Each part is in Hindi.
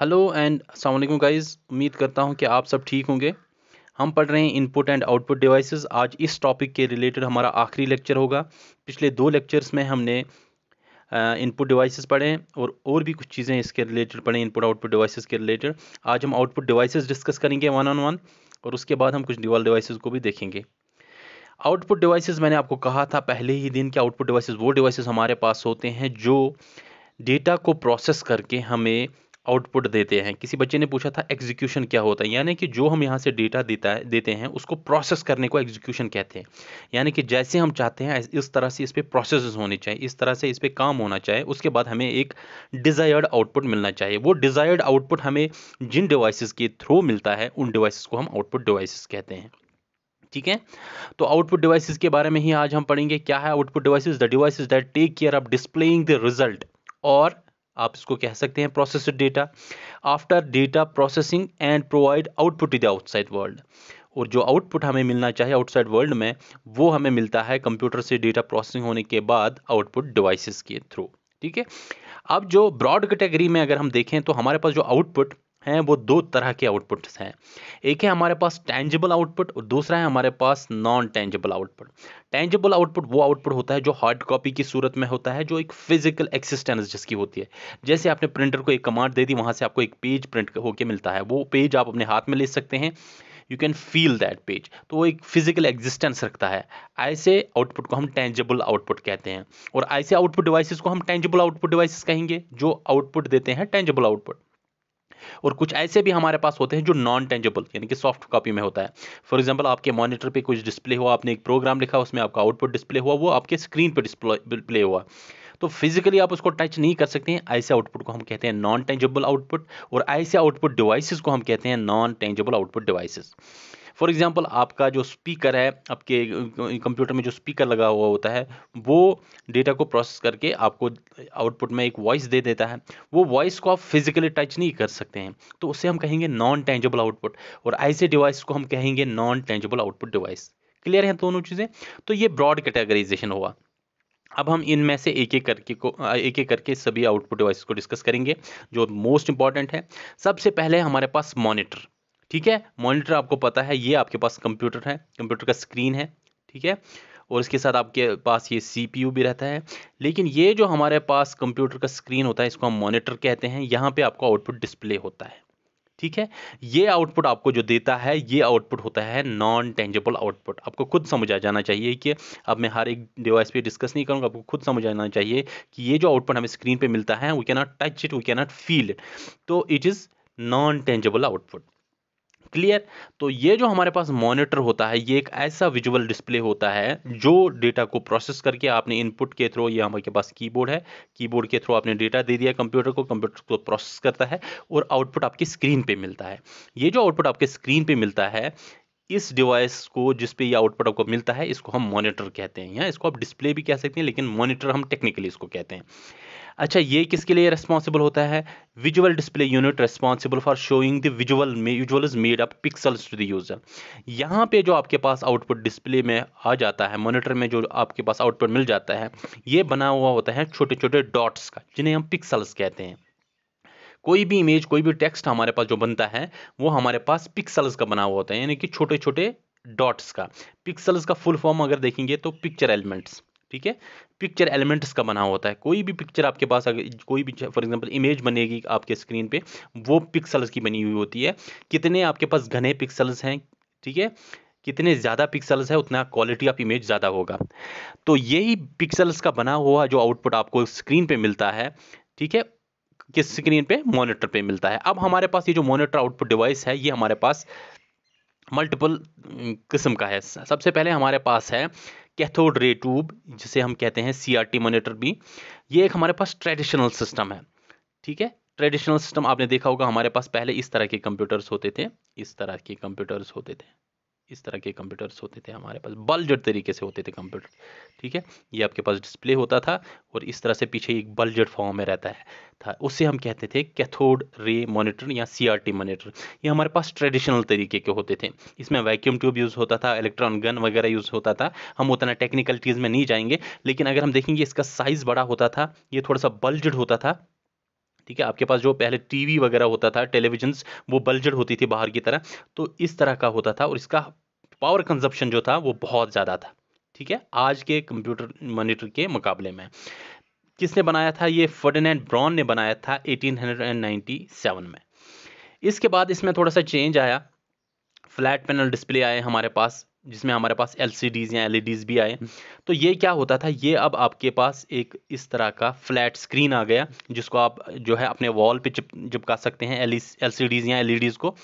हेलो एंड अलैक्म गाइस उम्मीद करता हूँ कि आप सब ठीक होंगे हम पढ़ रहे हैं इनपुट एंड आउटपुट डिवाइसेस आज इस टॉपिक के रिलेटेड हमारा आखिरी लेक्चर होगा पिछले दो लेक्चर्स में हमने इनपुट डिवाइसेस पढ़े और और भी कुछ चीज़ें इसके रिलेटेड पढ़े इनपुट आउटपुट डिवाइसेस के रिलेटेड आज हम आउटपुट डिवाइसेज डिस्कस करेंगे वन ऑन वन और उसके बाद हम कुछ डिवल डिवाइसेज़ को भी देखेंगे आउटपुट डिवाइसेज मैंने आपको कहा था पहले ही दिन कि आउटपुट डिवाइसेज़ वो डिवाइसेज हमारे पास होते हैं जो डेटा को प्रोसेस करके हमें आउटपुट देते हैं किसी बच्चे ने पूछा था एग्जीक्यूशन क्या होता है यानी कि जो हम यहाँ से डेटा देता है देते हैं उसको प्रोसेस करने को एग्जीक्यूशन कहते हैं यानी कि जैसे हम चाहते हैं इस तरह से इस पर प्रोसेस होनी चाहिए इस तरह से इस पर काम होना चाहिए उसके बाद हमें एक डिज़ायर्ड आउटपुट मिलना चाहिए वो डिज़ायर्ड आउटपुट हमें जिन डिवाइसिस के थ्रू मिलता है उन डिवाइसेस को हम आउटपुट डिवाइसिस कहते हैं ठीक है तो आउटपुट डिवाइसिस के बारे में ही आज हम पढ़ेंगे क्या है output devices the device that take care of displaying the result और आप इसको कह सकते हैं processed data after data processing and provide output to the outside world और जो आउटपुट हमें मिलना चाहिए आउटसाइड वर्ल्ड में वो हमें मिलता है कंप्यूटर से डेटा प्रोसेसिंग होने के बाद आउटपुट डिवाइसेस के थ्रू ठीक है अब जो ब्रॉड कैटेगरी में अगर हम देखें तो हमारे पास जो आउटपुट हैं वो दो तरह के आउटपुट्स हैं एक है हमारे पास टेंजिबल आउटपुट और दूसरा है हमारे पास non tangible output tangible output वो आउटपुट होता है जो हार्ड कॉपी की सूरत में होता है जो एक फिजिकल एक्सिस्टेंस जिसकी होती है जैसे आपने प्रिंटर को एक कमांड दे दी वहाँ से आपको एक पेज प्रिंट होकर मिलता है वो पेज आप अपने हाथ में ले सकते हैं you can feel that page तो वो एक फिजिकल एग्जिस्टेंस रखता है ऐसे आउटपुट को हम टेंजेबल आउटपुट कहते हैं और ऐसे आउटपुट डिवाइसेस को हम टेंजिबल आउटपुट डिवाइसेस कहेंगे जो आउटपुट देते हैं टेंजिबल आउटपुट और कुछ ऐसे भी हमारे पास होते हैं जो नॉन टेंजेबल यानी कि सॉफ्ट कॉपी में होता है फॉर एग्जाम्पल आपके मॉनिटर पर कुछ डिस्प्ले हुआ आपने एक प्रोग्राम लिखा उसमें आपका आउटपुट डिस्प्ले हुआ वो आपके स्क्रीन पर डिस्प्ले हुआ तो फिजिकली आप उसको टच नहीं कर सकते हैं ऐसे आउटपुट को हम कहते हैं नॉन टेंजेबल आउटपुट और ऐसे आउटपुट डिवाइसेस को हम कहते हैं non tangible output devices for example आपका जो स्पीकर है आपके कंप्यूटर में जो स्पीकर लगा हुआ होता है वो डेटा को प्रोसेस करके आपको आउटपुट में एक वॉइस दे देता है वो वॉइस को आप फिजिकली टच नहीं कर सकते हैं तो उसे हम कहेंगे नॉन टेंजेबल आउटपुट और ऐसे डिवाइस को हम कहेंगे non tangible output device clear है दोनों चीज़ें तो ये ब्रॉड कैटेगराइजेशन हुआ अब हम इनमें से एक एक करके को एक एक करके सभी आउटपुट डिवाइस को डिस्कस करेंगे जो मोस्ट इंपॉर्टेंट है सबसे पहले हमारे पास मॉनिटर ठीक है मॉनिटर आपको पता है ये आपके पास कंप्यूटर है कंप्यूटर का स्क्रीन है ठीक है और इसके साथ आपके पास ये सी भी रहता है लेकिन ये जो हमारे पास कंप्यूटर का स्क्रीन होता है इसको हम मॉनिटर कहते हैं यहाँ पे आपका आउटपुट डिस्प्ले होता है ठीक है ये आउटपुट आपको जो देता है ये आउटपुट होता है नॉन टेंजेबल आउटपुट आपको खुद समझा जाना चाहिए कि अब मैं हर एक डिवाइस पे डिस्कस नहीं करूँगा आपको खुद समझ आना चाहिए कि ये जो आउटपुट हमें स्क्रीन पे मिलता है we can not touch it we can not feel it तो it is non tangible output clear तो ये जो हमारे पास मॉनिटर होता है ये एक ऐसा विजुअल डिस्प्ले होता है जो डेटा को प्रोसेस करके आपने इनपुट के थ्रू ये हमारे पास कीबोर्ड है कीबोर्ड के थ्रू आपने डेटा दे दिया कंप्यूटर को कंप्यूटर को प्रोसेस करता है और आउटपुट आपकी स्क्रीन पे मिलता है ये जो आउटपुट आपके स्क्रीन पे मिलता है इस डिवाइस को जिस पे ये आउटपुट आपको मिलता है इसको हम मॉनिटर कहते हैं या इसको आप डिस्प्ले भी कह सकते हैं लेकिन मॉनिटर हम टेक्निकली इसको कहते हैं अच्छा ये किसके लिए रेस्पॉन्सिबल होता है visual display unit responsible for showing the visual visual is made up pixels to the user यहाँ पे जो आपके पास आउटपुट डिस्प्ले में आ जाता है मॉनिटर में जो आपके पास आउटपुट मिल जाता है ये बना हुआ होता है छोटे छोटे डॉट्स का जिन्हें हम पिक्सल्स कहते हैं कोई भी इमेज कोई भी टेक्स्ट हमारे पास जो बनता है वो हमारे पास पिक्सल्स का बना हुआ होता है यानी कि छोटे छोटे डॉट्स का पिक्सल्स का फुल फॉर्म अगर देखेंगे तो पिक्चर एलिमेंट्स ठीक है पिक्चर एलिमेंट्स का बना होता है कोई भी पिक्चर आपके पास अगर कोई भी फॉर एग्जांपल इमेज बनेगी आपके स्क्रीन पे वो पिक्सल्स की बनी हुई होती है कितने आपके पास घने पिक्सल्स हैं ठीक है कितने ज़्यादा पिक्सल्स है उतना क्वालिटी ऑफ इमेज ज़्यादा होगा तो यही पिक्सल्स का बना हुआ जो आउटपुट आपको स्क्रीन पर मिलता है ठीक है किस स्क्रीन पे मॉनिटर पे मिलता है अब हमारे पास ये जो मॉनिटर आउटपुट डिवाइस है ये हमारे पास मल्टीपल किस्म का है सबसे पहले हमारे पास है कैथोड रे ट्यूब जिसे हम कहते हैं सीआरटी मॉनिटर भी ये एक हमारे पास ट्रेडिशनल सिस्टम है ठीक है ट्रेडिशनल सिस्टम आपने देखा होगा हमारे पास पहले इस तरह के कंप्यूटर्स होते थे इस तरह के कंप्यूटर्स होते थे इस तरह के कंप्यूटर्स होते थे हमारे पास बल्ज तरीके से होते थे कंप्यूटर ठीक है ये आपके पास डिस्प्ले होता था और इस तरह से पीछे एक बल्जड फॉर्म में रहता है था उससे हम कहते थे कैथोड रे मॉनिटर या सीआरटी मॉनिटर ये हमारे पास ट्रेडिशनल तरीके के होते थे इसमें वैक्यूम ट्यूब यूज़ होता था इलेक्ट्रॉन गन वगैरह यूज़ होता था हम उतना टेक्निकल चीज़ में नहीं जाएंगे लेकिन अगर हम देखेंगे इसका साइज़ बड़ा होता था ये थोड़ा सा बल्जड होता था ठीक है आपके पास जो पहले टीवी वगैरह होता था टेलीविजन वो बल्जड़ होती थी बाहर की तरह तो इस तरह का होता था और इसका पावर कंजप्शन जो था वो बहुत ज़्यादा था ठीक है आज के कंप्यूटर मॉनिटर के मुकाबले में किसने बनाया था ये फर्डिनेंड ब्रॉन ने बनाया था 1897 में इसके बाद इसमें थोड़ा सा चेंज आया फ्लैट पैनल डिस्प्ले आए हमारे पास जिसमें हमारे पास एल या एल e भी आए तो ये क्या होता था ये अब आपके पास एक इस तरह का फ्लैट स्क्रीन आ गया जिसको आप जो है अपने वॉल पे चिप चिपका सकते हैं एल e, या एल e को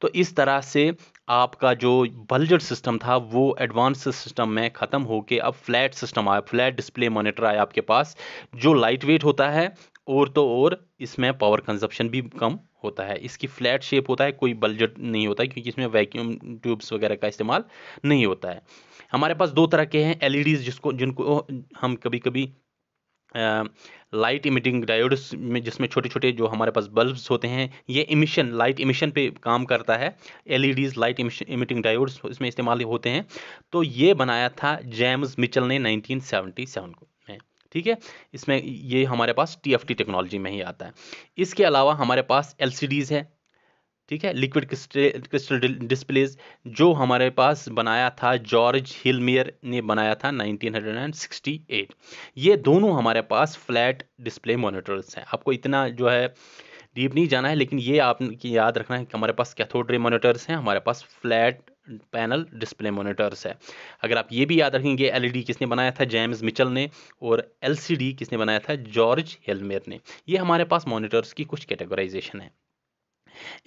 तो इस तरह से आपका जो बल्जर सिस्टम था वो एडवांस सिस्टम में ख़त्म होके अब फ्लैट सिस्टम आया फ्लैट डिस्प्ले मॉनिटर आया आपके पास जो लाइट वेट होता है और तो और इसमें पावर कंजप्शन भी कम होता है इसकी फ्लैट शेप होता है कोई बल्जट नहीं होता है क्योंकि इसमें वैक्यूम ट्यूब्स वगैरह का इस्तेमाल नहीं होता है हमारे पास दो तरह के हैं एल e जिसको जिनको हम कभी कभी लाइट इमिटिंग डायोड्स में जिसमें छोटे छोटे जो हमारे पास बल्ब्स होते हैं ये इमिशन लाइट इमिशन पे काम करता है एल लाइट इमिटिंग डायोड्स इसमें इस्तेमाल होते हैं तो ये बनाया था जेम्स मिचल ने 1977 को ठीक है इसमें ये हमारे पास टी टेक्नोलॉजी में ही आता है इसके अलावा हमारे पास एल है ठीक है लिक्विड क्रिस्टल डिस्प्लेज जो हमारे पास बनाया था जॉर्ज हिलमियर ने बनाया था 1968 ये दोनों हमारे पास फ्लैट डिस्प्ले मॉनिटर्स हैं आपको इतना जो है डीप नहीं जाना है लेकिन ये आप याद रखना है कि हमारे पास कैथोड रे मॉनिटर्स हैं हमारे पास फ्लैट पैनल डिस्प्ले मोनिटर्स है अगर आप ये भी याद रखेंगे एल किसने बनाया था जेम्स मिचल ने और एल किसने बनाया था जॉर्ज हेलमेर ने ये हमारे पास मोनिटर्स की कुछ कैटेगराइजेशन है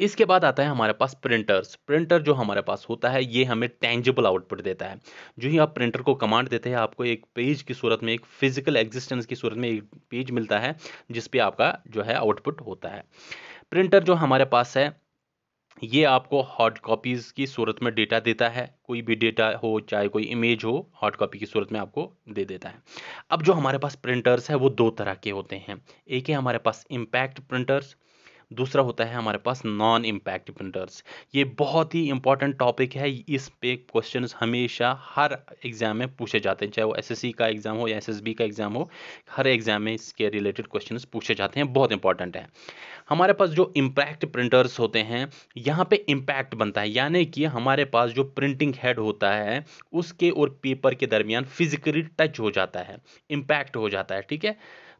इसके बाद आता है हमारे पास प्रिंटर्स प्रिंटर जो हमारे पास होता है ये हमें टेंजिबल आउटपुट देता है जो ही आप प्रिंटर को कमांड देते हैं आपको एक पेज की सूरत में एक फिजिकल एग्जिस्टेंस की सूरत में एक पेज मिलता है जिसपे आपका जो है आउटपुट होता है प्रिंटर जो हमारे पास है ये आपको हॉट कॉपीज़ की सूरत में डेटा देता है कोई भी डेटा हो चाहे कोई इमेज हो हॉट कॉपी की सूरत में आपको दे देता है अब जो हमारे पास प्रिंटर्स है वो दो तरह के होते हैं एक है हमारे पास इम्पैक्ट प्रिंटर्स दूसरा होता है हमारे पास नॉन इम्पैक्ट प्रिंटर्स ये बहुत ही इंपॉर्टेंट टॉपिक है इस पे क्वेश्चन हमेशा हर एग्जाम में पूछे जाते हैं चाहे वो एस का एग्जाम हो या एस का एग्जाम हो हर एग्जाम में इसके रिलेटेड क्वेश्चन पूछे जाते हैं बहुत इंपॉर्टेंट है हमारे पास जो इम्पैक्ट प्रिंटर्स होते हैं यहाँ पे इम्पैक्ट बनता है यानी कि हमारे पास जो प्रिंटिंग हेड होता है उसके और पेपर के दरमियान फिजिकली टच हो जाता है इम्पैक्ट हो जाता है ठीक है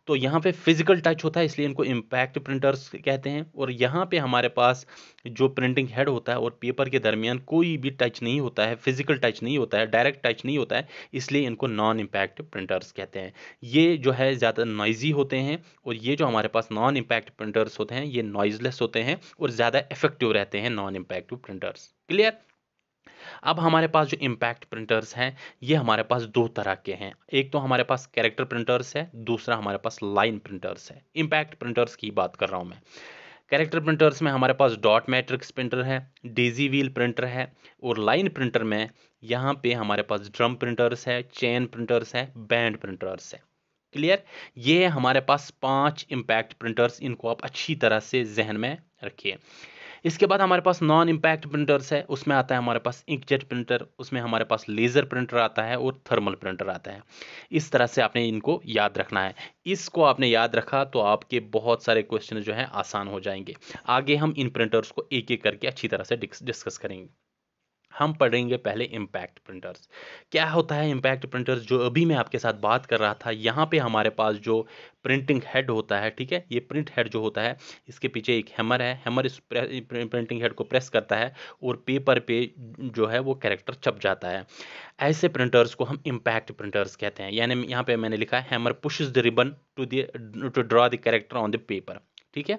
तो यहाँ पे फिजिकल टच होता है इसलिए इनको इम्पैक्ट प्रिंटर्स कहते हैं और यहाँ पे हमारे पास जो प्रिंटिंग हेड होता है और पेपर के दरमियान कोई भी टच नहीं होता है फिजिकल टच नहीं होता है डायरेक्ट टच नहीं होता है इसलिए इनको नॉन इम्पैक्ट प्रिंटर्स कहते हैं ये जो है ज़्यादा नॉइजी होते हैं और ये जो हमारे पास नॉन इम्पैक्ट प्रिंटर्स होते हैं ये नॉइजलेस होते हैं और ज़्यादा इफेक्टिव रहते हैं नॉन इम्पैक्टिव प्रिंटर्स क्लियर अब हमारे पास जो इम्पैक्ट प्रिंटर्स हैं ये हमारे पास दो तरह के हैं एक तो हमारे पास कैरेक्टर प्रिंटर्स है दूसरा हमारे पास लाइन प्रिंटर्स है इम्पैक्ट प्रिंटर्स की बात कर रहा हूँ मैं कैरेक्टर प्रिंटर्स में हमारे पास डॉट मैट्रिक्स प्रिंटर है डीजी व्हील प्रिंटर है और लाइन प्रिंटर में यहाँ पे हमारे पास ड्रम प्रिंटर्स है चेन प्रिंटर्स है बैंड प्रिंटर्स है क्लियर ये हमारे पास पांच इम्पैक्ट प्रिंटर्स इनको आप अच्छी तरह से जहन में रखिए इसके बाद हमारे पास नॉन इम्पैक्ट प्रिंटर्स है उसमें आता है हमारे पास इंकजेट प्रिंटर उसमें हमारे पास लेज़र प्रिंटर आता है और थर्मल प्रिंटर आता है इस तरह से आपने इनको याद रखना है इसको आपने याद रखा तो आपके बहुत सारे क्वेश्चन जो हैं आसान हो जाएंगे आगे हम इन प्रिंटर्स को एक एक करके अच्छी तरह से डिस्कस करेंगे हम पढ़ेंगे पहले इम्पैक्ट प्रिंटर्स क्या होता है इम्पैक्ट प्रिंटर्स जो अभी मैं आपके साथ बात कर रहा था यहाँ पे हमारे पास जो प्रिंटिंग हेड होता है ठीक है ये प्रिंट हेड जो होता है इसके पीछे एक हैमर है हैमर इस प्रिंटिंग हेड को प्रेस करता है और पेपर पे जो है वो कैरेक्टर छप जाता है ऐसे प्रिंटर्स को हम इम्पैक्ट प्रिंटर्स कहते हैं यानी यहाँ पे मैंने लिखा है hammer push the ribbon to the to draw the character on the paper ठीक है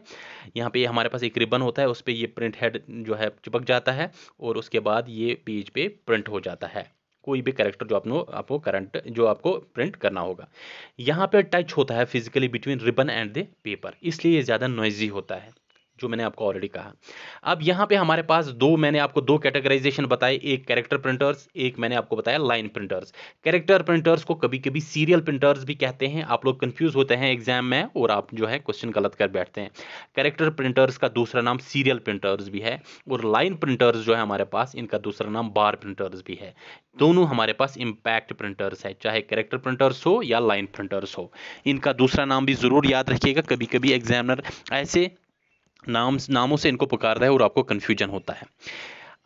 यहाँ पे ये हमारे पास एक रिबन होता है उस पर ये प्रिंट हेड जो है चिपक जाता है और उसके बाद ये पेज पे प्रिंट हो जाता है कोई भी करेक्टर जो आपको आपको करंट जो आपको प्रिंट करना होगा यहाँ पे टच होता है physically between ribbon and the paper इसलिए ये ज़्यादा नॉइजी होता है जो मैंने आपको ऑलरेडी कहा अब यहाँ पे हमारे पास दो मैंने आपको दो कैटेगराइजेशन बताए एक कैरेक्टर प्रिंटर्स एक मैंने आपको बताया लाइन प्रिंटर्स कैरेक्टर प्रिंटर्स को कभी कभी सीरियल प्रिंटर्स भी कहते हैं आप लोग कंफ्यूज होते हैं एग्जाम में और आप जो है क्वेश्चन गलत कर बैठते हैं कैरेक्टर प्रिंटर्स का दूसरा नाम सीरियल प्रिंटर्स भी है और लाइन प्रिंटर्स जो है हमारे पास इनका दूसरा नाम बार प्रिंटर्स भी है दोनों हमारे पास इम्पैक्ट प्रिंटर्स है चाहे कैरेक्टर प्रिंटर्स हो या लाइन प्रिंटर्स हो इनका दूसरा नाम भी ज़रूर याद रखिएगा कभी कभी एग्जामिनर ऐसे नाम नामों से इनको पुकारता है और आपको कन्फ्यूजन होता है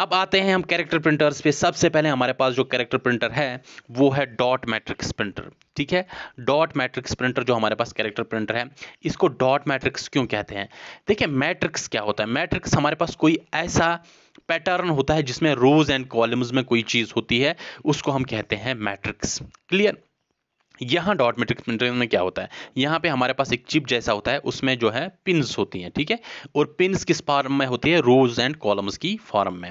अब आते हैं हम कैरेक्टर प्रिंटर्स पे सबसे पहले हमारे पास जो कैरेक्टर प्रिंटर है वो है डॉट मैट्रिक्स प्रिंटर ठीक है डॉट मैट्रिक्स प्रिंटर जो हमारे पास कैरेक्टर प्रिंटर है इसको डॉट मैट्रिक्स क्यों कहते हैं देखिए मैट्रिक्स क्या होता है मैट्रिक्स हमारे पास कोई ऐसा पैटर्न होता है जिसमें रोज एंड कॉलम्स में कोई चीज़ होती है उसको हम कहते हैं मैट्रिक्स क्लियर यहाँ डॉट मैट्रिक्स प्रिंटर में क्या होता है यहाँ पे हमारे पास एक चिप जैसा होता है उसमें जो है पिन्स होती हैं ठीक है थीके? और पिन्स किस फॉर्म में होती है रोज एंड कॉलम्स की फॉर्म में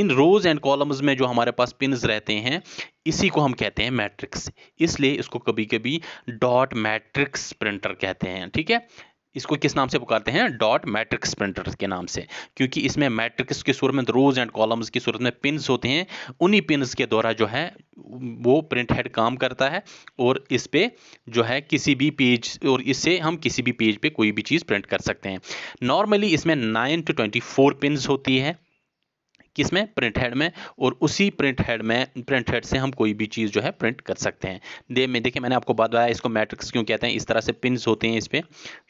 इन रोज एंड कॉलम्स में जो हमारे पास पिन्स रहते हैं इसी को हम कहते हैं मैट्रिक्स इसलिए इसको कभी कभी डॉट मैट्रिक्स प्रिंटर कहते हैं ठीक है इसको किस नाम से पुकारते हैं डॉट मैट्रिक्स प्रिंटर के नाम से क्योंकि इसमें मैट्रिक्स की सूरत में रोज एंड कॉलम्स की सूरत में पिन्स होते हैं उन्हीं पिन्स के द्वारा जो है वो प्रिंट हेड काम करता है और इस पर जो है किसी भी पेज और इससे हम किसी भी पेज पे कोई भी चीज़ प्रिंट कर सकते हैं नॉर्मली इसमें nine to twenty four pin होती है किस में प्रिंट हेड में और उसी प्रिंट हेड में प्रिंट हेड से हम कोई भी चीज़ जो है प्रिंट कर सकते हैं दे में देखिए मैंने आपको बताया इसको मैट्रिक्स क्यों कहते हैं इस तरह से पिन होते हैं इस पर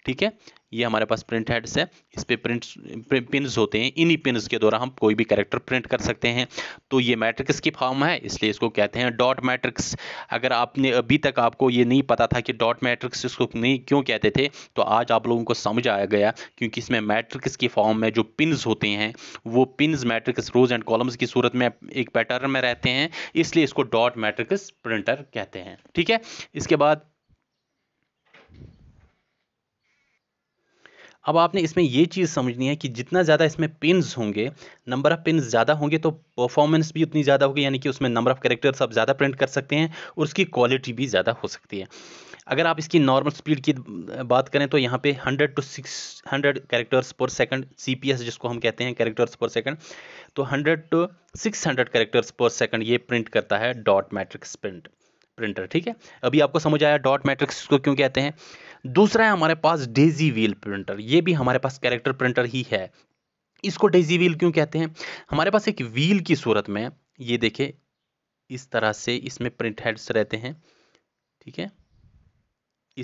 ठीक है ये हमारे पास प्रिंट हेड्स है इस पर प्रिंट पिन्स होते हैं इन्हीं पिन्स के द्वारा हम कोई भी करेक्टर प्रिंट कर सकते हैं तो ये मैट्रिक्स की फॉर्म है इसलिए इसको कहते हैं डॉट मैट्रिक्स अगर आपने अभी तक आपको ये नहीं पता था कि डॉट मैट्रिक्स इसको नहीं क्यों कहते थे तो आज आप लोगों को समझ आया गया क्योंकि इसमें मैट्रिक्स की फॉर्म में जो पिन्स होते हैं वो pins matrix rows and columns की सूरत में एक पैटर्न में रहते हैं इसलिए इसको डॉट मैट्रिक्स प्रिंटर कहते हैं ठीक है इसके बाद अब आपने इसमें ये चीज़ समझनी है कि जितना ज़्यादा इसमें पिन्स होंगे नंबर ऑफ़ पिन्स ज़्यादा होंगे तो परफॉर्मेंस भी उतनी ज़्यादा होगी यानी कि उसमें नंबर ऑफ़ करेक्टर्स आप ज़्यादा प्रिंट कर सकते हैं और उसकी क्वालिटी भी ज़्यादा हो सकती है अगर आप इसकी नॉर्मल स्पीड की बात करें तो यहाँ पे 100 टू 600 करेक्टर्स पर सेकंड सी जिसको हम कहते हैं करेक्टर्स पर सेकंड तो 100 टू 600 करेक्टर्स पर सेकंड ये प्रिंट करता है डॉट मैट्रिक्स प्रिंट प्रिंटर ठीक है अभी आपको समझ आया डॉट मैट्रिक्स को क्यों कहते हैं दूसरा है हमारे पास डेजी व्हील प्रिंटर ये भी हमारे पास कैरेक्टर प्रिंटर ही है इसको डेजी व्हील क्यों कहते हैं हमारे पास एक व्हील की सूरत में ये देखे इस तरह से इसमें प्रिंट हेड्स रहते हैं ठीक है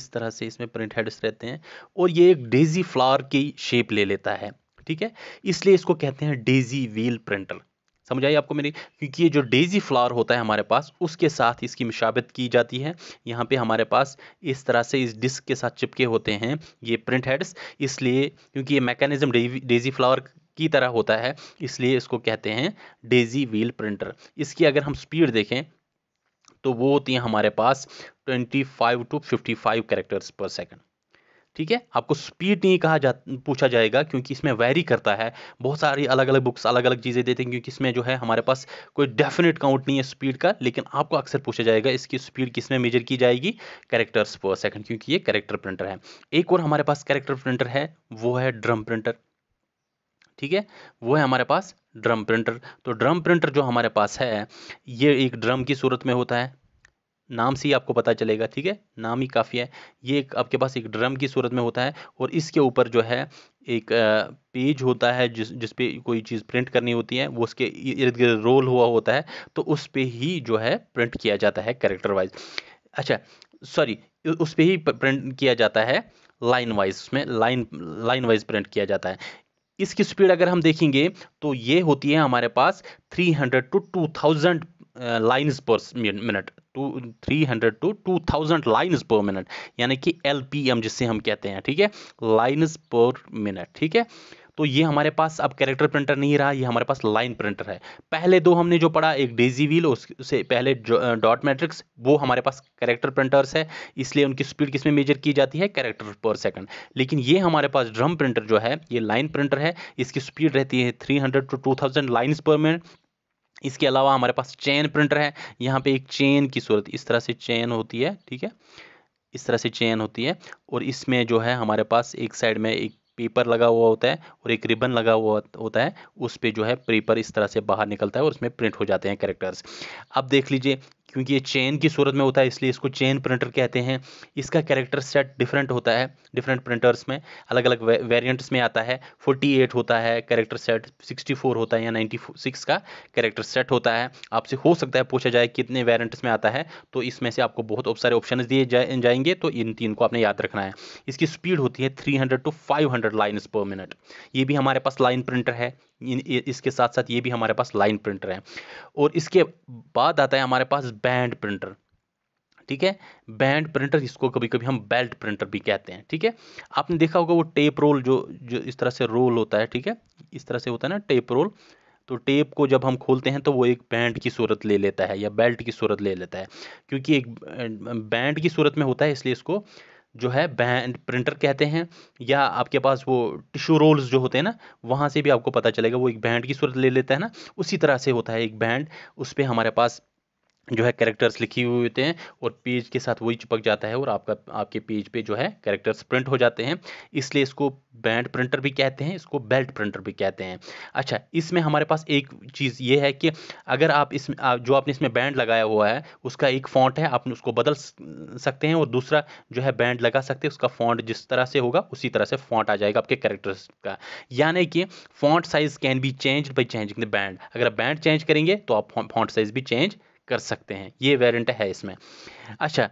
इस तरह से इसमें प्रिंट हेड्स रहते हैं और ये एक डेजी फ्लावर की शेप ले लेता है ठीक है इसलिए इसको कहते हैं डेजी व्हील प्रिंटर समझ आई आपको मेरी क्योंकि ये जो डेजी फ्लावर होता है हमारे पास उसके साथ इसकी मिशाबत की जाती है यहाँ पे हमारे पास इस तरह से इस डिस्क के साथ चिपके होते हैं ये प्रिंट हेड्स इसलिए क्योंकि ये मैकेनिज्म डेजी फ्लावर की तरह होता है इसलिए इसको कहते हैं डेजी व्हील प्रिंटर इसकी अगर हम स्पीड देखें तो वो होती है हमारे पास five to five characters per second ठीक है आपको स्पीड नहीं कहा जा पूछा जाएगा क्योंकि इसमें वैरी करता है बहुत सारी अलग अलग बुक्स अलग अलग चीज़ें देते हैं क्योंकि इसमें जो है हमारे पास कोई डेफिनेट काउंट नहीं है स्पीड का लेकिन आपको अक्सर पूछा जाएगा इसकी स्पीड किसमें मेजर की जाएगी करेक्टर्स पर सेकेंड क्योंकि ये करेक्टर प्रिंटर है एक और हमारे पास करेक्टर प्रिंटर है वो है ड्रम प्रिंटर ठीक है वो है हमारे पास ड्रम प्रिंटर तो ड्रम प्रिंटर जो हमारे पास है ये एक ड्रम की सूरत में होता है नाम से ही आपको पता चलेगा ठीक है नाम ही काफ़ी है ये एक आपके पास एक ड्रम की सूरत में होता है और इसके ऊपर जो है एक पेज होता है जिस जिस पे कोई चीज़ प्रिंट करनी होती है वो उसके इर्द गिर्द रोल हुआ होता है तो उस पर ही जो है प्रिंट किया जाता है करेक्टर वाइज अच्छा सॉरी उस पर ही प्रिंट किया जाता है लाइन वाइज उसमें लाइन लाइन वाइज प्रिंट किया जाता है इसकी स्पीड अगर हम देखेंगे तो ये होती है हमारे पास 300 to 2000 lines per minute to three hundred to two thousand lines per minute यानी कि एल जिसे हम कहते हैं ठीक है लाइन्स पर मिनट ठीक है तो ये हमारे पास अब कैरेक्टर प्रिंटर नहीं रहा ये हमारे पास लाइन प्रिंटर है पहले दो हमने जो पढ़ा एक डेजी व्हील उससे पहले डॉट मैट्रिक्स वो हमारे पास कैरेक्टर प्रिंटर्स है इसलिए उनकी स्पीड किसमें मेजर की जाती है कैरेक्टर पर सेकंड लेकिन ये हमारे पास ड्रम प्रिंटर जो है ये लाइन प्रिंटर है इसकी स्पीड रहती है three hundred to two thousand per minute इसके अलावा हमारे पास चेन प्रिंटर है यहाँ पे एक चेन की सूरत इस तरह से चेन होती है ठीक है इस तरह से चेन होती है और इसमें जो है हमारे पास एक साइड में एक पेपर लगा हुआ होता है और एक रिबन लगा हुआ होता है उस पर जो है पेपर इस तरह से बाहर निकलता है और उसमें प्रिंट हो जाते हैं कैरेक्टर्स अब देख लीजिए क्योंकि ये चेन की सूरत में होता है इसलिए इसको चेन प्रिंटर कहते हैं इसका कैरेक्टर सेट डिफरेंट होता है डिफरेंट प्रिंटर्स में अलग अलग वेरिएंट्स में आता है 48 होता है कैरेक्टर सेट 64 होता है या 96 का कैरेक्टर सेट होता है आपसे हो सकता है पूछा जाए कितने वेरियंट्स में आता है तो इसमें से आपको बहुत सारे ऑप्शन दिए जाए जाएंगे तो इन तीन को आपने याद रखना है इसकी स्पीड होती है three to five lines per minute ये भी हमारे पास लाइन प्रिंटर है इसके साथ साथ ये भी हमारे पास लाइन प्रिंटर है और इसके बाद आता है हमारे पास बैंड प्रिंटर ठीक है बैंड प्रिंटर इसको कभी कभी हम बेल्ट प्रिंटर भी कहते हैं ठीक है आपने देखा होगा वो टेप रोल जो जो इस तरह से रोल होता है ठीक है इस तरह से होता है ना टेप रोल तो टेप को जब हम खोलते हैं तो वो एक बैंड की सूरत ले लेता है या बेल्ट की सूरत ले लेता है क्योंकि एक बैंड की सूरत में होता है इसलिए इसको जो है बैंड प्रिंटर कहते हैं या आपके पास वो टिश्यू रोल्स जो होते हैं ना वहाँ से भी आपको पता चलेगा वो एक बैंड की सूरत ले लेता है ना उसी तरह से होता है एक बैंड उस पर हमारे पास जो है कैरेक्टर्स लिखी हुए होते हैं और पेज के साथ वही चिपक जाता है और आपका आपके पेज पे जो है कैरेक्टर्स प्रिंट हो जाते हैं इसलिए इसको बैंड प्रिंटर भी कहते हैं इसको बेल्ट प्रिंटर भी कहते हैं अच्छा इसमें हमारे पास एक चीज़ ये है कि अगर आप इसमें जो आपने इसमें बैंड लगाया हुआ है उसका एक फ़ॉन्ट है आप उसको बदल सकते हैं और दूसरा जो है बैंड लगा सकते हैं उसका फ़ॉन्ट जिस तरह से होगा उसी तरह से फ़ॉन्ट आ जाएगा आपके कैरेक्टर्स का यानी कि font size can be change by changing the band अगर आप बैंड चेंज करेंगे तो आप फ़ॉन्ट साइज़ भी चेंज कर सकते हैं ये वेरिएंट है इसमें अच्छा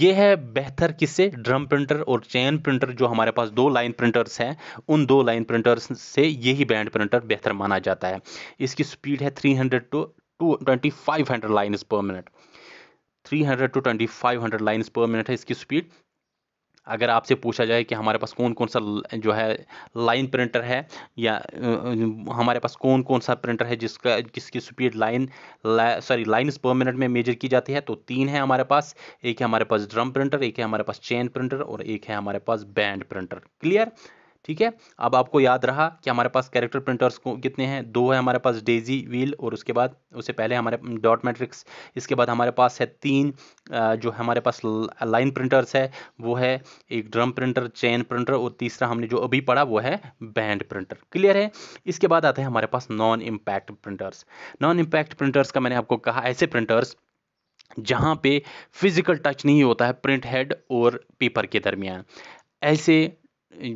ये है बेहतर किससे ड्रम प्रिंटर और चैन प्रिंटर जो हमारे पास दो लाइन प्रिंटर्स हैं उन दो लाइन प्रिंटर्स से यही बैंड प्रिंटर बेहतर माना जाता है इसकी स्पीड है 300 to two twenty five hundred lines per minute 300 to twenty five hundred lines per minute है इसकी स्पीड अगर आपसे पूछा जाए कि हमारे पास कौन कौन सा जो है लाइन प्रिंटर है या हमारे पास कौन कौन सा प्रिंटर है जिसका जिसकी speed line sorry lines per minute में मेजर की जाती है तो तीन है हमारे पास एक है हमारे पास ड्रम प्रिंटर एक है हमारे पास चेन प्रिंटर और एक है हमारे पास बैंड प्रिंटर क्लियर ठीक है अब आपको याद रहा कि हमारे पास कैरेक्टर प्रिंटर्स को कितने हैं दो है हमारे पास डेजी व्हील और उसके बाद उससे पहले हमारे डॉट मैट्रिक्स इसके बाद हमारे पास है तीन जो हमारे पास लाइन प्रिंटर्स है वो है एक ड्रम प्रिंटर चेन प्रिंटर और तीसरा हमने जो अभी पढ़ा वो है बैंड प्रिंटर क्लियर है इसके बाद आते हैं हमारे पास non impact printers non impact printers का मैंने आपको कहा ऐसे प्रिंटर्स जहाँ पे फिजिकल टच नहीं होता है प्रिंट हेड और पेपर के दरमियान ऐसे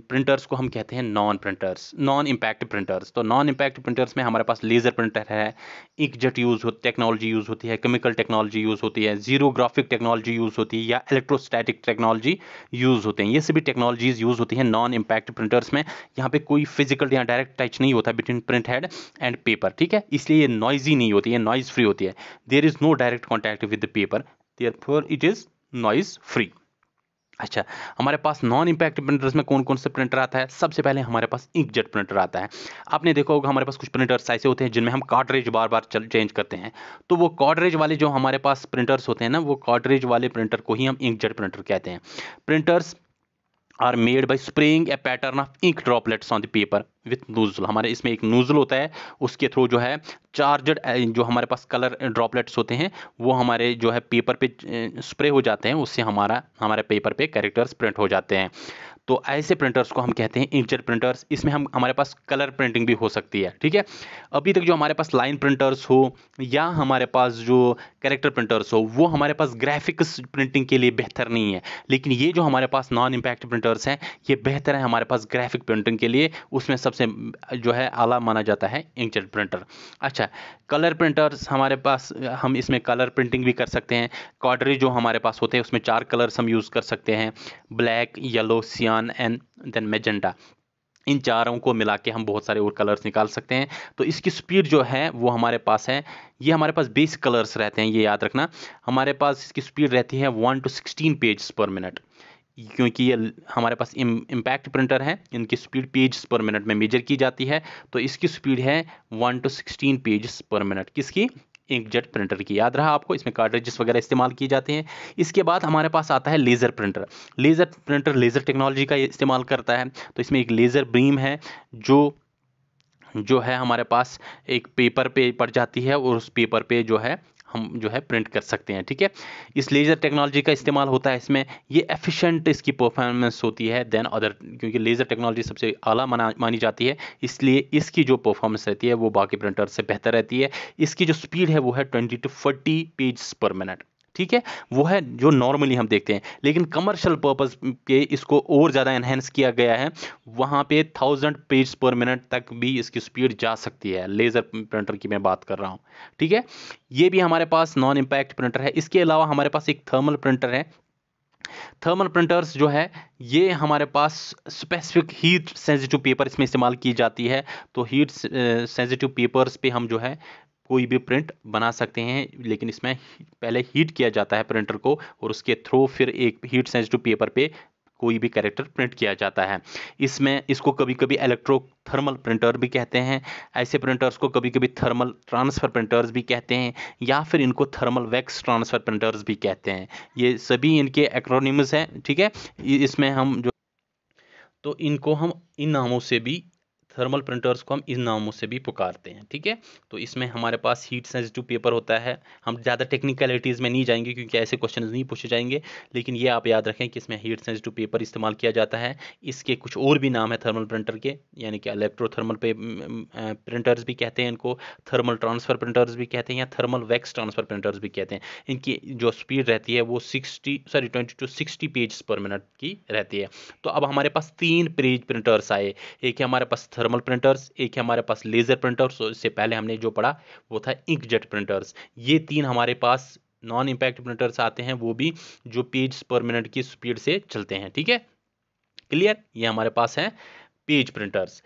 प्रिंटर्स को हम कहते हैं non printers non impact printers तो नॉन इम्पैक्ट प्रिंटर्स में हमारे पास लेज़र प्रिंटर है इकजेट यूज़ हो टेक्नोलॉजी यूज़ होती है केमिकल टेक्नोलॉजी यूज़ होती है जीरोग्राफिक टेक्नोलॉजी यूज़ होती है या इलेक्ट्रोस्टैटिक टेक्नोलॉजी यूज़ होते हैं ये सभी टेक्नोलॉजीज़ यूज़ होती हैं नॉन इम्पैक्ट प्रिंटर्स में यहाँ पर कोई फिजिकल या डायरेक्ट टच नहीं होता between print head and paper ठीक है इसलिए ये नॉइजी नहीं होती है नॉइज़ फ्री होती है there is no direct contact with the paper therefore it is noise free अच्छा हमारे पास नॉन इम्पैक्ट प्रिंटर्स में कौन कौन से प्रिंटर आता है सबसे पहले हमारे पास इंक जेट प्रिंटर आता है आपने देखा होगा हमारे पास कुछ प्रिंटर्स ऐसे होते हैं जिनमें हम कार्डरेज बार बार चल चेंज करते हैं तो वो कार्डरेज वाले जो हमारे पास प्रिंटर्स होते हैं ना वो कार्डरेज वाले प्रिंटर को ही हम इंक जेट प्रिंटर कहते हैं printers are made by spraying a pattern of ink droplets on the paper with nozzle हमारे इसमें एक नूजल होता है उसके थ्रू जो है चार्जड जो हमारे पास कलर ड्रॉपलेट्स होते हैं वो हमारे जो है पेपर पे स्प्रे हो जाते हैं उससे हमारा हमारे पेपर पे कैरेक्टर्स प्रिंट हो जाते हैं तो ऐसे प्रिंटर्स को हम कहते हैं इंकजेट प्रिंटर्स इसमें हम हमारे पास कलर प्रिंटिंग भी हो सकती है ठीक है अभी तक जो हमारे पास लाइन प्रिंटर्स हो या हमारे पास जो कैरेक्टर प्रिंटर्स हो वो हमारे पास ग्राफिक्स प्रिंटिंग के लिए बेहतर नहीं है लेकिन ये जो हमारे पास नॉन इम्पैक्ट प्रिंटर्स हैं ये बेहतर है हमारे पास ग्राफिक प्रिंटिंग के लिए उसमें सबसे जो है आला माना जाता है इंकजेट प्रिंटर अच्छा कलर प्रिंटर्स हमारे पास हम इसमें कलर प्रिंटिंग भी कर सकते हैं कॉडरी जो हमारे पास होते हैं उसमें चार कलर्स हम यूज़ कर सकते हैं black yellow cyan cyan and then magenta इन चारों को मिला के हम बहुत सारे और कलर्स निकाल सकते हैं तो इसकी स्पीड जो है वो हमारे पास है ये हमारे पास बेस कलर्स रहते हैं ये याद रखना हमारे पास इसकी स्पीड रहती है one to sixteen page per minute क्योंकि ये हमारे पास इम्पैक्ट प्रिंटर है इनकी स्पीड पेज पर मिनट में मेजर की जाती है तो इसकी स्पीड है one to sixteen page per minute किसकी इंकजेट प्रिंटर की याद रहा आपको इसमें कार्ड्रिजेस वगैरह इस्तेमाल किए जाते हैं इसके बाद हमारे पास आता है laser printer laser printer laser technology का इस्तेमाल करता है तो इसमें एक लेज़र ब्रीम है जो जो है हमारे पास एक पेपर पे पड़ जाती है और उस पेपर पे जो है हम जो है प्रिंट कर सकते हैं ठीक है इस लेज़र टेक्नोलॉजी का इस्तेमाल होता है इसमें ये एफिशिएंट इसकी परफॉर्मेंस होती है देन अदर क्योंकि लेज़र टेक्नोलॉजी सबसे आला माना मानी जाती है इसलिए इसकी जो परफॉर्मेंस रहती है वो बाकी प्रिंटर से बेहतर रहती है इसकी जो स्पीड है वो है twenty to forty page per minute ठीक है वो है जो नॉर्मली हम देखते हैं लेकिन कमर्शियल पर्पज़ पे इसको और ज़्यादा एनहेंस किया गया है वहाँ पे थाउजेंड पेज पर मिनट तक भी इसकी स्पीड जा सकती है लेज़र प्रिंटर की मैं बात कर रहा हूँ ठीक है ये भी हमारे पास नॉन इम्पैक्ट प्रिंटर है इसके अलावा हमारे पास एक थर्मल प्रिंटर है थर्मल प्रिंटर्स जो है ये हमारे पास स्पेसिफिक हीट सेंसिटिव पेपर इसमें इस्तेमाल की जाती है तो हीट सेंसिटिव पेपर्स पे हम जो है कोई भी प्रिंट बना सकते हैं लेकिन इसमें पहले हीट किया जाता है प्रिंटर को और उसके थ्रू फिर एक हीट सेंसिटिव पेपर पे कोई भी कैरेक्टर प्रिंट किया जाता है इसमें इसको कभी कभी इलेक्ट्रो थर्मल प्रिंटर भी कहते हैं ऐसे प्रिंटर्स को कभी कभी थर्मल ट्रांसफ़र प्रिंटर्स भी कहते हैं या फिर इनको थर्मल वैक्स ट्रांसफ़र प्रिंटर्स भी कहते हैं ये सभी इनके एक्रोनिम्स हैं ठीक है इसमें हम जो तो इनको हम इन नामों से भी थर्मल प्रिंटर्स को हम इन नामों से भी पुकारते हैं ठीक है तो इसमें हमारे पास हीट सेंसिटिव पेपर होता है हम ज़्यादा टेक्निकलिटीज़ में नहीं जाएंगे क्योंकि ऐसे क्वेश्चन नहीं पूछे जाएंगे लेकिन ये आप याद रखें कि इसमें हीट सेंसिटिव पेपर इस्तेमाल किया जाता है इसके कुछ और भी नाम है थर्मल प्रिंटर के यानी कि थर्मल प्रिंटर्स भी कहते हैं इनको थर्मल ट्रांसफ़र प्रिंटर्स भी कहते हैं या थर्मल वैक्स ट्रांसफ़र प्रिंटर्स भी कहते हैं इनकी जो स्पीड रहती है वो sixty sorry twenty to sixty page per minute की रहती है तो अब हमारे पास तीन पेज प्रिंटर्स आए एक है हमारे पास थर्मल थर्मल प्रिंटर्स एक है हमारे पास लेजर प्रिंटर्स और इससे पहले हमने जो पढ़ा वो था इंक जेट प्रिंटर्स ये तीन हमारे पास नॉन इंपैक्ट प्रिंटर्स आते हैं वो भी जो पेज पर मिनट की स्पीड से चलते हैं ठीक है क्लियर ये हमारे पास है पेज प्रिंटर्स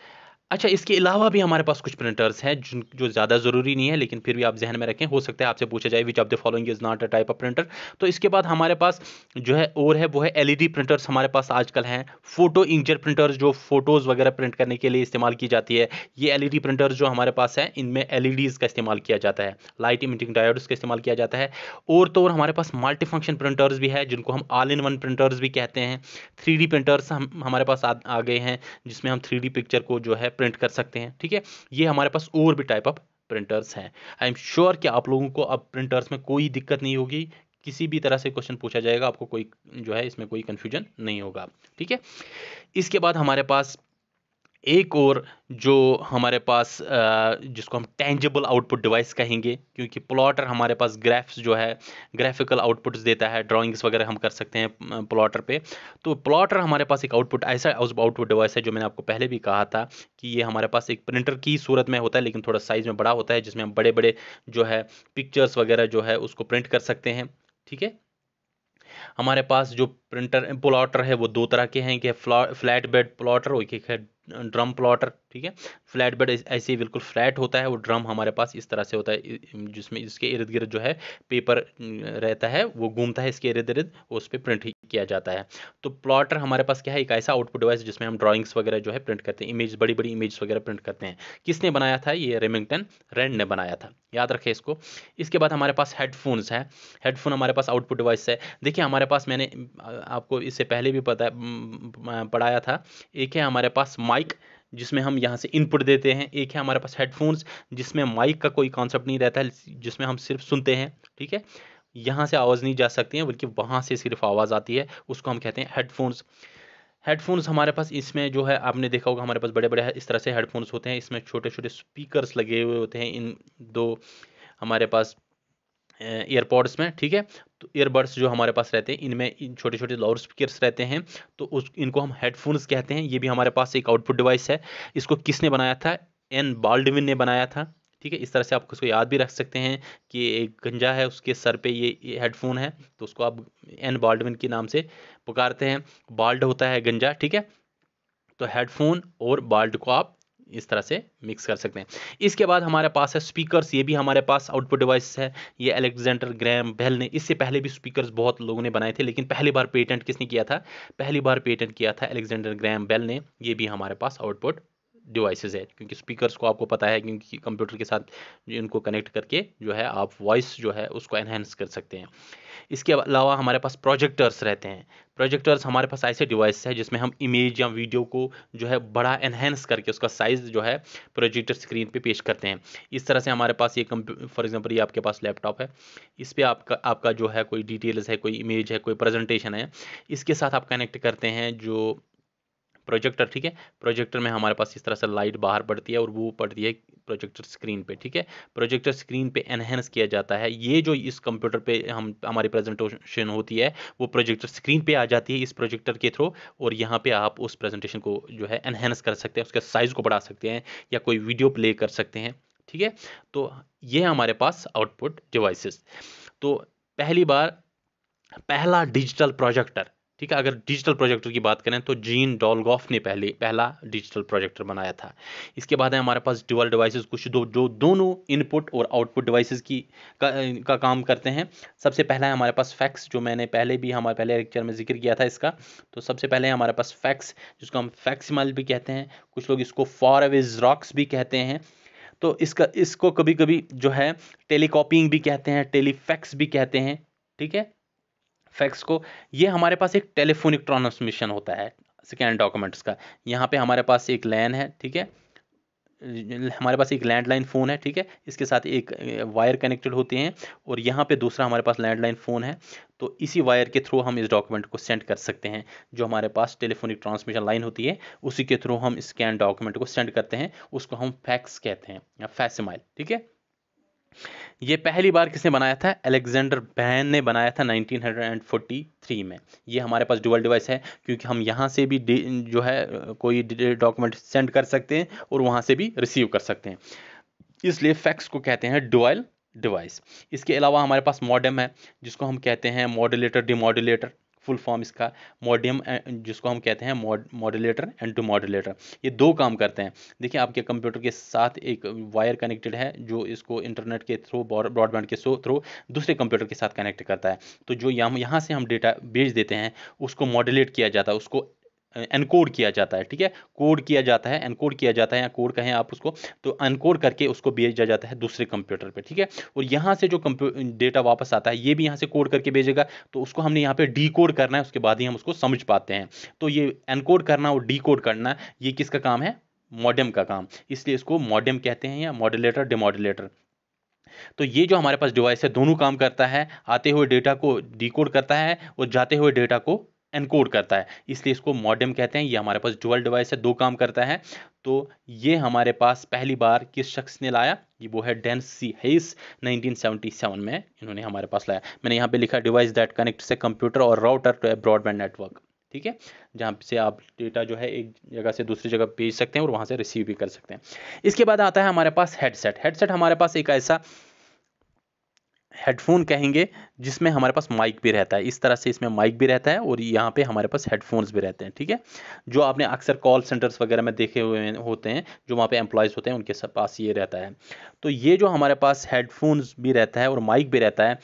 अच्छा इसके अलावा भी हमारे पास कुछ प्रिंटर्स हैं जिन जो ज़्यादा ज़रूरी नहीं है लेकिन फिर भी आप जहन में रखें हो सकता है आपसे पूछा जाए which of the following is not a type of printer तो इसके बाद हमारे पास जो है और है वो है एलईडी प्रिंटर्स e हमारे पास आजकल हैं फोटो इंकजेट प्रिंटर्स जो फोटोज़ वगैरह प्रिंट करने के लिए इस्तेमाल की जाती है ये एल प्रिंटर्स e जो हमारे पास हैं इनमें एल e का इस्तेमाल किया जाता है लाइट इमिटिंग डायोड्स का इस्तेमाल किया जाता है और तो और हमारे पास मल्टी फंक्शन प्रिंटर्स भी है जिनको हम ऑल इन वन प्रिंटर्स भी कहते हैं थ्री प्रिंटर्स हम हमारे पास आ, गए हैं जिसमें हम थ्री पिक्चर को जो है प्रिंट कर सकते हैं ठीक है ये हमारे पास और भी टाइप ऑफ प्रिंटर्स हैं आई एम श्योर कि आप लोगों को अब प्रिंटर्स में कोई दिक्कत नहीं होगी किसी भी तरह से क्वेश्चन पूछा जाएगा आपको कोई जो है इसमें कोई कन्फ्यूजन नहीं होगा ठीक है इसके बाद हमारे पास एक और जो हमारे पास जिसको हम टेंजेबल आउटपुट डिवाइस कहेंगे क्योंकि प्लॉटर हमारे पास ग्राफ्स जो है ग्राफिकल आउटपुट्स देता है ड्राइंग्स वगैरह हम कर सकते हैं प्लॉटर पे तो प्लॉटर हमारे पास एक आउटपुट ऐसा आउटपुट डिवाइस है जो मैंने आपको पहले भी कहा था कि ये हमारे पास एक प्रिंटर की सूरत में होता है लेकिन थोड़ा साइज़ में बड़ा होता है जिसमें हम बड़े बड़े जो है पिक्चर्स वगैरह जो है उसको प्रिंट कर सकते हैं ठीक है हमारे पास जो प्रिंटर प्लॉटर है वो दो तरह के हैं कि फ्लैट बेड प्लॉटर और एक है drum plotter ठीक है फ्लैट बेड ऐसे ही बिल्कुल फ्लैट होता है वो ड्रम हमारे पास इस तरह से होता है जिसमें इसके इर्द गिर्द जो है पेपर रहता है वो घूमता है इसके इर्द गिर्द उस पर प्रिंट किया जाता है तो प्लॉटर हमारे पास क्या है एक ऐसा आउटपुट डिवाइस जिसमें हम ड्राइंग्स वगैरह जो है प्रिंट करते हैं इमेज बड़ी बड़ी इमेज वगैरह प्रिंट करते हैं किसने बनाया था ये रेमिंगटन रेंड ने बनाया था याद रखे इसको इसके बाद हमारे पास हेडफोन्स है हेडफोन हमारे पास आउटपुट डिवाइस है देखिए हमारे पास मैंने आपको इससे पहले भी पता पढ़ाया था एक है हमारे पास माइक जिसमें हम यहाँ से इनपुट देते हैं एक है हमारे पास हेडफोन्स जिसमें माइक का कोई कॉन्सेप्ट नहीं रहता है जिसमें हम सिर्फ सुनते हैं ठीक है यहाँ से आवाज़ नहीं जा सकती है बल्कि वहाँ से सिर्फ आवाज़ आती है उसको हम कहते हैं हेडफोन्स हेडफोन्स हमारे पास इसमें जो है आपने देखा होगा हमारे पास बड़े बड़े इस तरह से हेडफोन्स होते हैं इसमें छोटे छोटे स्पीकर्स लगे हुए होते हैं इन दो हमारे पास एयरपोर्ट्स में ठीक है तो ईयरबड्स जो हमारे पास रहते हैं इनमें छोटे छोटे लाउड स्पीकर्स रहते हैं तो उस इनको हम हेडफोन्स कहते हैं ये भी हमारे पास एक आउटपुट डिवाइस है इसको किसने बनाया था एन बाल्डविन ने बनाया था ठीक है इस तरह से आप उसको याद भी रख सकते हैं कि एक गंजा है उसके सर पे ये, ये हेडफोन है तो उसको आप एन बाल्डविन के नाम से पुकारते हैं बाल्ड होता है गंजा ठीक है तो हेडफोन और बाल्ड को आप इस तरह से मिक्स कर सकते हैं इसके बाद हमारे पास है स्पीकर्स ये भी हमारे पास आउटपुट डिवाइस है ये अलेक्जेंडर ग्रैम बेल ने इससे पहले भी स्पीकर्स बहुत लोगों ने बनाए थे लेकिन पहली बार पेटेंट किसने किया था पहली बार पेटेंट किया था अलेक्जेंडर ग्रैम बेल ने ये भी हमारे पास आउटपुट डिवाइसेज है क्योंकि स्पीकर्स को आपको पता है क्योंकि कंप्यूटर के साथ इनको कनेक्ट करके जो है आप वॉइस जो है उसको एनहेंस कर सकते हैं इसके अलावा हमारे पास प्रोजेक्टर्स रहते हैं प्रोजेक्टर्स हमारे पास ऐसे डिवाइस है जिसमें हम इमेज या वीडियो को जो है बड़ा एनहेंस करके उसका साइज़ जो है प्रोजेक्टर स्क्रीन पे पेश करते हैं इस तरह से हमारे पास ये फॉर एग्जांपल ये आपके पास लैपटॉप है इस पर आपका आपका जो है कोई डिटेल्स है कोई इमेज है कोई प्रेजेंटेशन है इसके साथ आप कनेक्ट करते हैं जो प्रोजेक्टर ठीक है प्रोजेक्टर में हमारे पास इस तरह से लाइट बाहर पड़ती है और वो पड़ती है प्रोजेक्टर स्क्रीन पे ठीक है प्रोजेक्टर स्क्रीन पे एनहेंस किया जाता है ये जो इस कंप्यूटर पे हम हमारी प्रेजेंटेशन होती है वो प्रोजेक्टर स्क्रीन पे आ जाती है इस प्रोजेक्टर के थ्रू और यहाँ पे आप उस प्रेजेंटेशन को जो है एनहेंस कर सकते हैं उसके साइज़ को बढ़ा सकते हैं या कोई वीडियो प्ले कर सकते हैं ठीक है तो ये हमारे पास आउटपुट डिवाइसेस तो पहली बार पहला डिजिटल प्रोजेक्टर ठीक है अगर डिजिटल प्रोजेक्टर की बात करें तो जीन डॉलगॉफ ने पहले पहला डिजिटल प्रोजेक्टर बनाया था इसके बाद है हमारे पास ड्यूअल डिवाइसेस कुछ दो जो दोनों इनपुट और आउटपुट डिवाइसेस की का, का काम करते हैं सबसे पहला है हमारे पास फैक्स जो मैंने पहले भी हमारे पहले लेक्चर में जिक्र किया था इसका तो सबसे पहले है हमारे पास फैक्स जिसको हम फैक्सिमल भी कहते हैं कुछ लोग इसको फॉर अवे रॉक्स भी कहते हैं तो इसका इसको कभी कभी जो है टेलीकॉपिंग भी कहते हैं टेलीफैक्स भी कहते हैं ठीक है फैक्स को ये हमारे पास एक टेलीफोनिक ट्रांसमिशन होता है स्कैन डॉक्यूमेंट्स का यहाँ पे हमारे पास एक लैन है ठीक है हमारे पास एक लैंडलाइन फ़ोन है ठीक है इसके साथ एक वायर कनेक्टेड होते हैं और यहाँ पे दूसरा हमारे पास लैंडलाइन फ़ोन है तो इसी वायर के थ्रू हम इस डॉक्यूमेंट को सेंड कर सकते हैं जो हमारे पास टेलीफोनिक ट्रांसमिशन लाइन होती है उसी के थ्रू हम स्कैन डॉक्यूमेंट को सेंड करते हैं उसको हम फैक्स कहते हैं या फैसिमाइल ठीक है ये पहली बार किसने बनाया था एलेक्जेंडर बैन ने बनाया था 1943 में ये हमारे पास डुअल डिवाइस है क्योंकि हम यहाँ से भी जो है कोई डॉक्यूमेंट सेंड कर सकते हैं और वहाँ से भी रिसीव कर सकते हैं इसलिए फैक्स को कहते हैं डुअल डिवाइस इसके अलावा हमारे पास मॉडम है जिसको हम कहते हैं मॉडुलेटर डिमोडुलेटर फुल फॉर्म इसका मॉडियम जिसको हम कहते हैं मॉडुलेटर एंड टू मॉडुलेटर ये दो काम करते हैं देखिए आपके कंप्यूटर के साथ एक वायर कनेक्टेड है जो इसको इंटरनेट के थ्रू ब्रॉडबैंड के थ्रू दूसरे कंप्यूटर के साथ कनेक्ट करता है तो जो यहाँ से हम डेटा भेज देते हैं उसको मॉडुलेट किया जाता है उसको एनकोड किया जाता है ठीक है कोड किया जाता है एनकोड किया जाता है या कोड कहें आप उसको तो एनकोड करके उसको भेजा जाता है दूसरे कंप्यूटर पे ठीक है और यहाँ से जो डेटा वापस आता है ये भी यहाँ से कोड करके भेजेगा तो उसको हमने यहाँ पे डी करना है उसके बाद ही हम उसको समझ पाते हैं तो ये एनकोड करना और डी करना ये किसका काम है मॉडियम का काम इसलिए इसको मॉडियम कहते हैं या मॉडलेटर डिमोडलेटर तो ये जो हमारे पास डिवाइस है दोनों काम करता है आते हुए डेटा को डिकोड करता है और जाते हुए डेटा को एनकोड करता है इसलिए इसको मॉडेम कहते हैं ये हमारे पास डुअल डिवाइस है दो काम करता है तो ये हमारे पास पहली बार किस शख्स ने लाया ये वो है डेन सी हेस 1977 में इन्होंने हमारे पास लाया मैंने यहाँ पे लिखा डिवाइस दैट कनेक्ट से कंप्यूटर और router to a broadband network ठीक है जहाँ से आप डेटा जो है एक जगह से दूसरी जगह भेज सकते हैं और वहाँ से रिसीव भी कर सकते हैं इसके बाद आता है हमारे पास हेडसेट हेडसेट हमारे पास एक ऐसा हेडफोन कहेंगे जिसमें हमारे पास माइक भी रहता है इस तरह से इसमें माइक भी रहता है और यहाँ पे हमारे पास हेडफोन्स भी रहते हैं ठीक है जो आपने अक्सर कॉल सेंटर्स वगैरह में देखे हुए होते हैं जो वहाँ पे एम्प्लॉयज़ होते हैं उनके सब पास ये रहता है तो ये जो हमारे पास हेडफोन्स भी रहता है और माइक भी रहता है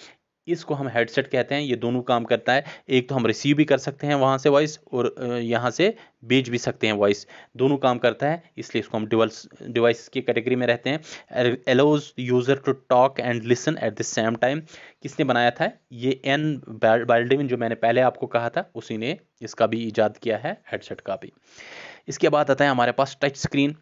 इसको हम हेडसेट कहते हैं ये दोनों काम करता है एक तो हम रिसीव भी कर सकते हैं वहाँ से वॉइस और यहाँ से भेज भी सकते हैं वॉइस दोनों काम करता है इसलिए इसको हम डिवल्स डिवाइस की कैटेगरी में रहते हैं allows user to talk and listen at the same time किसने बनाया था ये एन बाल्डविन जो मैंने पहले आपको कहा था उसी ने इसका भी ईजाद किया है हेडसेट का भी इसके बाद आता है हमारे पास टच स्क्रीन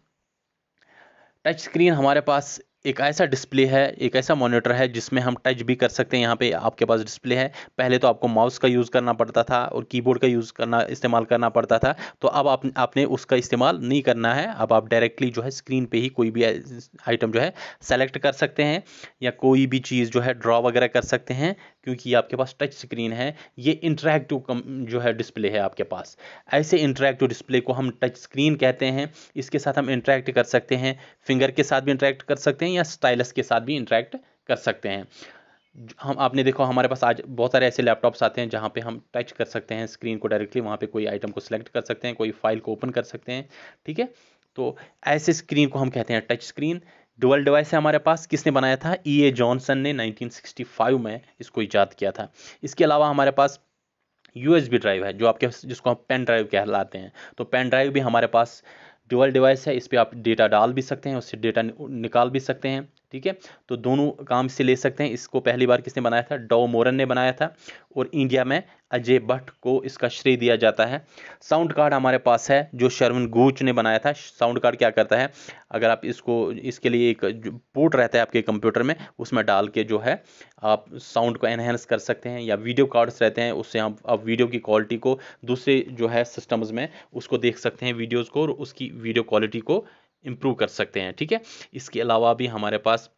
टच स्क्रीन हमारे पास एक ऐसा डिस्प्ले है एक ऐसा मॉनिटर है जिसमें हम टच भी कर सकते हैं यहाँ पे आपके पास डिस्प्ले है पहले तो आपको माउस का यूज़ करना पड़ता था और कीबोर्ड का यूज़ करना इस्तेमाल करना पड़ता था तो अब आप, आपने उसका इस्तेमाल नहीं करना है अब आप डायरेक्टली जो है स्क्रीन पे ही कोई भी आइटम जो है सेलेक्ट कर सकते हैं या कोई भी चीज़ जो है ड्रॉ वगैरह कर सकते हैं क्योंकि आपके पास टच स्क्रीन है ये इंटरेक्टिव जो है डिस्प्ले है आपके पास ऐसे इंटरेक्टिव डिस्प्ले को हम टच स्क्रीन कहते हैं इसके साथ हम इंटरेक्ट कर सकते हैं फिंगर के साथ भी इंटरेक्ट कर सकते हैं हैं या स्टाइलस के साथ भी इंटरेक्ट कर सकते हैं हम आपने देखो हमारे पास आज बहुत सारे ऐसे लैपटॉप्स आते हैं जहाँ पे हम टच कर सकते हैं स्क्रीन को डायरेक्टली वहाँ पे कोई आइटम को सिलेक्ट कर सकते हैं कोई फाइल को ओपन कर सकते हैं ठीक है तो ऐसे स्क्रीन को हम कहते हैं टच स्क्रीन डुअल डिवाइस है हमारे पास किसने बनाया था ई ए जॉनसन ने 1965 में इसको ईजाद किया था इसके अलावा हमारे पास यू ड्राइव है जो आपके जिसको हम पेन ड्राइव कहलाते हैं तो पेन ड्राइव भी हमारे पास डुअल डिवाइस है इस पर आप डेटा डाल भी सकते हैं उससे डेटा निकाल भी सकते हैं ठीक है तो दोनों काम से ले सकते हैं इसको पहली बार किसने बनाया था डॉ मोरन ने बनाया था और इंडिया में अजय भट्ट को इसका श्रेय दिया जाता है साउंड कार्ड हमारे पास है जो शर्वन गूच ने बनाया था साउंड कार्ड क्या करता है अगर आप इसको इसके लिए एक पोर्ट रहता है आपके कंप्यूटर में उसमें डाल के जो है आप साउंड को एनहेंस कर सकते हैं या वीडियो कार्ड्स रहते हैं उससे आप, आप वीडियो की क्वालिटी को दूसरे जो है सिस्टम्स में उसको देख सकते हैं वीडियोज़ को और उसकी वीडियो क्वालिटी को इम्प्रूव कर सकते हैं ठीक है इसके अलावा भी हमारे पास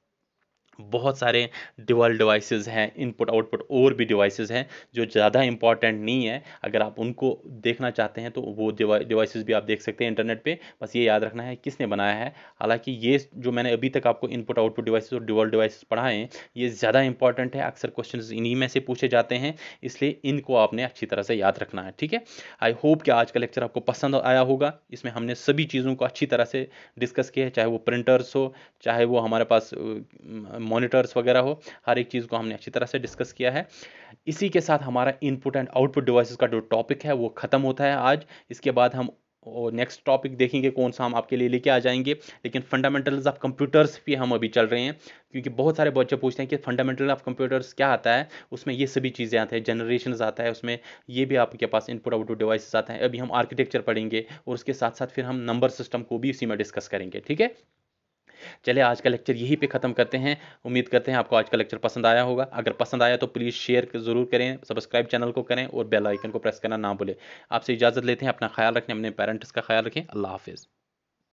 बहुत सारे डिवल डिवाइसेस हैं इनपुट आउटपुट और भी डिवाइसेस हैं जो ज़्यादा इंपॉर्टेंट नहीं है अगर आप उनको देखना चाहते हैं तो वो डिवाइसेस भी आप देख सकते हैं इंटरनेट पे बस ये याद रखना है किसने बनाया है हालांकि ये जो मैंने अभी तक आपको इनपुट आउटपुट डिवाइसेस और डिवल डिवाइसेज़ पढ़ाएं ये ज़्यादा इंपॉर्टेंट है अक्सर क्वेश्चन इन्हीं में से पूछे जाते हैं इसलिए इनको आपने अच्छी तरह से याद रखना है ठीक है आई होप कि आज का लेक्चर आपको पसंद आया होगा इसमें हमने सभी चीज़ों को अच्छी तरह से डिस्कस किया है चाहे वो प्रिंटर्स हो चाहे वो हमारे पास मोनिटर्स वगैरह हो हर एक चीज़ को हमने अच्छी तरह से डिस्कस किया है इसी के साथ हमारा इनपुट एंड आउटपुट डिवाइसेस का जो टॉपिक है वो ख़त्म होता है आज इसके बाद हम और नेक्स्ट टॉपिक देखेंगे कौन सा हम आपके लिए लेके आ जाएंगे लेकिन फंडामेंटल्स ऑफ कंप्यूटर्स पे हम अभी चल रहे हैं क्योंकि बहुत सारे बच्चे पूछते हैं कि फंडामेंटल ऑफ कंप्यूटर्स क्या आता है उसमें ये सभी चीज़ें आते हैं जनरेशन आता है उसमें ये भी आपके पास इनपुट आउटपुट डिवाइसेस आता है अभी हम आर्किटेक्चर पढ़ेंगे और उसके साथ साथ फिर हम नंबर सिस्टम को भी इसी में डिस्कस करेंगे ठीक है चले आज का लेक्चर यहीं पे ख़त्म करते हैं उम्मीद करते हैं आपको आज का लेक्चर पसंद आया होगा अगर पसंद आया तो प्लीज़ शेयर ज़रूर करें सब्सक्राइब चैनल को करें और बेल आइकन को प्रेस करना ना भूलें आपसे इजाज़त लेते हैं अपना ख्याल रखें अपने पेरेंट्स का ख्याल रखें अल्लाह हाफिज़